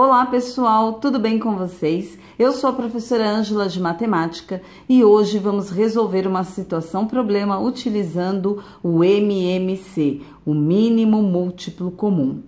Olá pessoal, tudo bem com vocês? Eu sou a professora Ângela de Matemática e hoje vamos resolver uma situação problema utilizando o MMC, o mínimo múltiplo comum.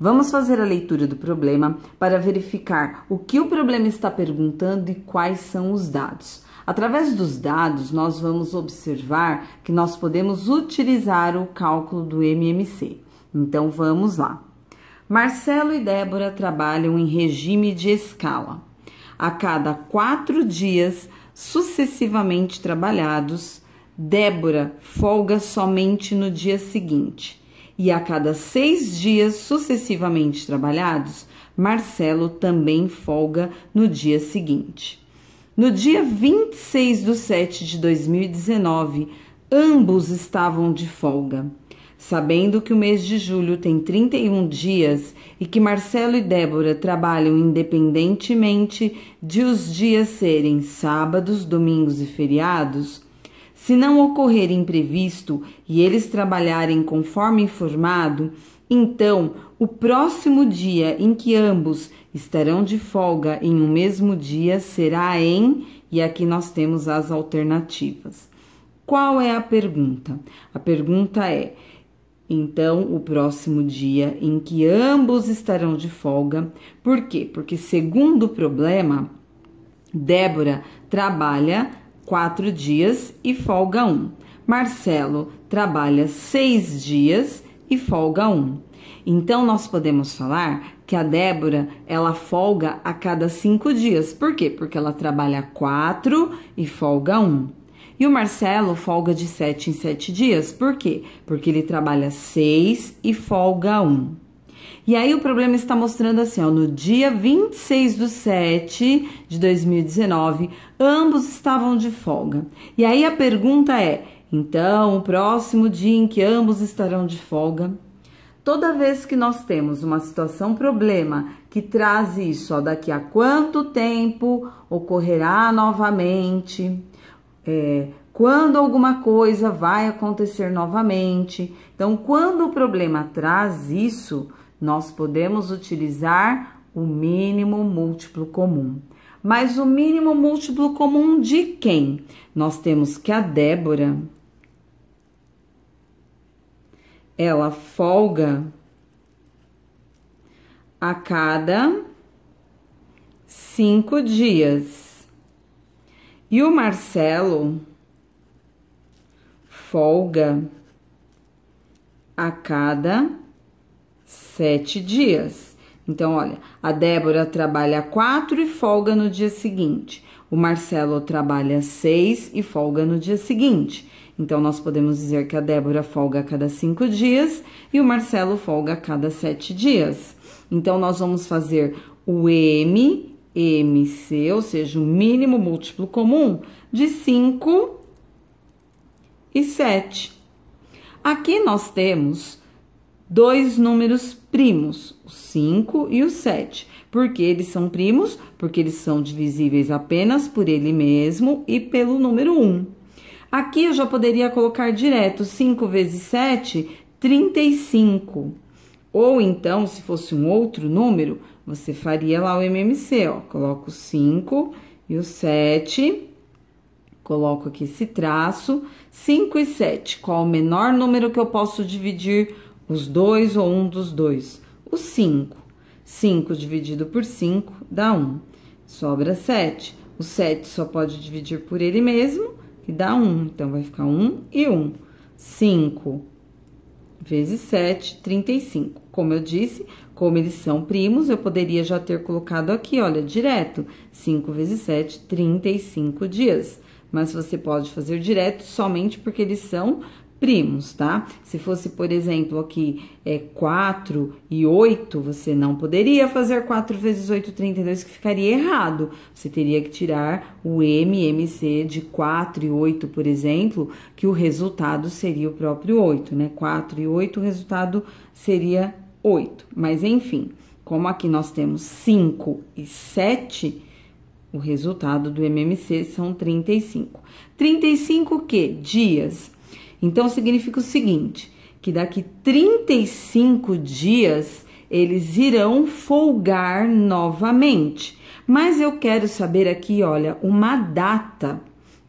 Vamos fazer a leitura do problema para verificar o que o problema está perguntando e quais são os dados. Através dos dados, nós vamos observar que nós podemos utilizar o cálculo do MMC. Então vamos lá. Marcelo e Débora trabalham em regime de escala. A cada quatro dias sucessivamente trabalhados, Débora folga somente no dia seguinte. E a cada seis dias sucessivamente trabalhados, Marcelo também folga no dia seguinte. No dia 26 de 7 de 2019, ambos estavam de folga. Sabendo que o mês de julho tem 31 dias e que Marcelo e Débora trabalham independentemente de os dias serem sábados, domingos e feriados, se não ocorrer imprevisto e eles trabalharem conforme informado, então o próximo dia em que ambos estarão de folga em um mesmo dia será em, e aqui nós temos as alternativas. Qual é a pergunta? A pergunta é: então, o próximo dia em que ambos estarão de folga. Por quê? Porque, segundo o problema, Débora trabalha quatro dias e folga um. Marcelo trabalha seis dias e folga um. Então, nós podemos falar que a Débora ela folga a cada cinco dias. Por quê? Porque ela trabalha quatro e folga um. E o Marcelo folga de 7 em 7 dias, por quê? Porque ele trabalha 6 e folga 1. Um. E aí o problema está mostrando assim, ó, no dia 26 do 7 de 2019, ambos estavam de folga. E aí a pergunta é, então, o próximo dia em que ambos estarão de folga, Toda vez que nós temos uma situação problema que traz isso, ó, daqui a quanto tempo ocorrerá novamente, é, quando alguma coisa vai acontecer novamente. Então, quando o problema traz isso, nós podemos utilizar o mínimo múltiplo comum. Mas o mínimo múltiplo comum de quem? Nós temos que a Débora ela folga a cada cinco dias. E o Marcelo folga a cada sete dias. Então, olha, a Débora trabalha quatro e folga no dia seguinte. O Marcelo trabalha seis e folga no dia seguinte. Então, nós podemos dizer que a Débora folga a cada cinco dias e o Marcelo folga a cada sete dias. Então, nós vamos fazer o M MC, ou seja, o mínimo múltiplo comum de 5 e 7. Aqui nós temos dois números primos, o 5 e o 7. Por que eles são primos? Porque eles são divisíveis apenas por ele mesmo e pelo número 1. Um. Aqui eu já poderia colocar direto 5 vezes 7, 35. Ou então, se fosse um outro número, você faria lá o MMC, ó. Coloca o 5 e o 7, coloco aqui esse traço, 5 e 7. Qual o menor número que eu posso dividir os dois ou um dos dois? O 5. 5 dividido por 5 dá 1. Um. Sobra 7. O 7 só pode dividir por ele mesmo, que dá 1. Um. Então, vai ficar 1 um e 1. Um. 5 vezes 7, 35. Como eu disse, como eles são primos, eu poderia já ter colocado aqui, olha, direto, 5 vezes 7, 35 dias. Mas você pode fazer direto somente porque eles são primos, tá? Se fosse, por exemplo, aqui é 4 e 8, você não poderia fazer 4 vezes 8, 32, que ficaria errado. Você teria que tirar o MMC de 4 e 8, por exemplo, que o resultado seria o próprio 8, né? 4 e 8, o resultado seria 8. Mas enfim, como aqui nós temos 5 e 7, o resultado do MMC são 35. 35 que? Dias então significa o seguinte: que daqui 35 dias eles irão folgar novamente. Mas eu quero saber aqui, olha, uma data.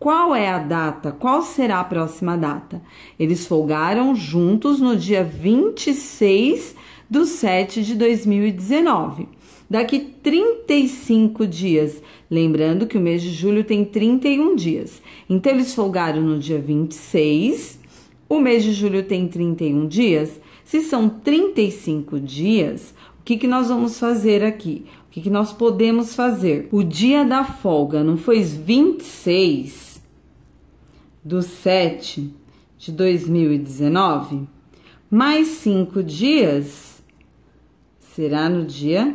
Qual é a data? Qual será a próxima data? Eles folgaram juntos no dia 26 do 7 de 2019 daqui 35 dias. Lembrando que o mês de julho tem 31 dias. Então, eles folgaram no dia 26, o mês de julho tem 31 dias. Se são 35 dias, o que, que nós vamos fazer aqui? O que, que nós podemos fazer? O dia da folga não foi 26 do 7 de 2019? Mais 5 dias será no dia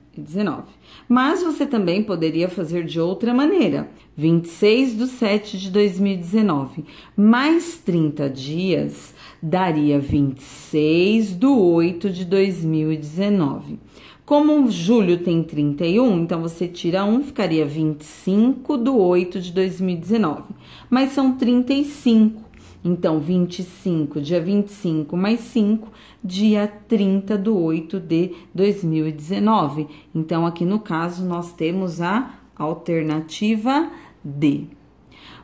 19. Mas você também poderia fazer de outra maneira. 26 do 7 de 2019 mais 30 dias daria 26 do 8 de 2019. Como julho tem 31, então você tira 1, ficaria 25 do 8 de 2019. Mas são 35. Então, 25, dia 25 mais 5, dia 30 do 8 de 2019. Então, aqui no caso, nós temos a alternativa D.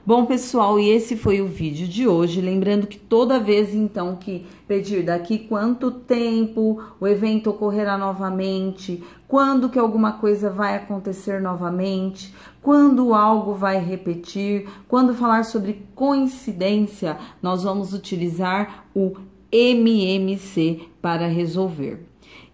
Bom, pessoal, e esse foi o vídeo de hoje. Lembrando que toda vez então que pedir daqui quanto tempo o evento ocorrerá novamente, quando que alguma coisa vai acontecer novamente, quando algo vai repetir, quando falar sobre coincidência, nós vamos utilizar o MMC para resolver.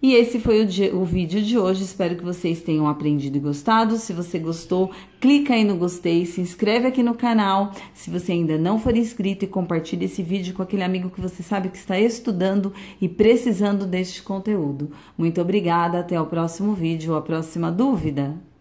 E esse foi o, dia, o vídeo de hoje. Espero que vocês tenham aprendido e gostado. Se você gostou, clica aí no gostei, se inscreve aqui no canal. Se você ainda não for inscrito e compartilha esse vídeo com aquele amigo que você sabe que está estudando e precisando deste conteúdo. Muito obrigada, até o próximo vídeo, ou a próxima dúvida.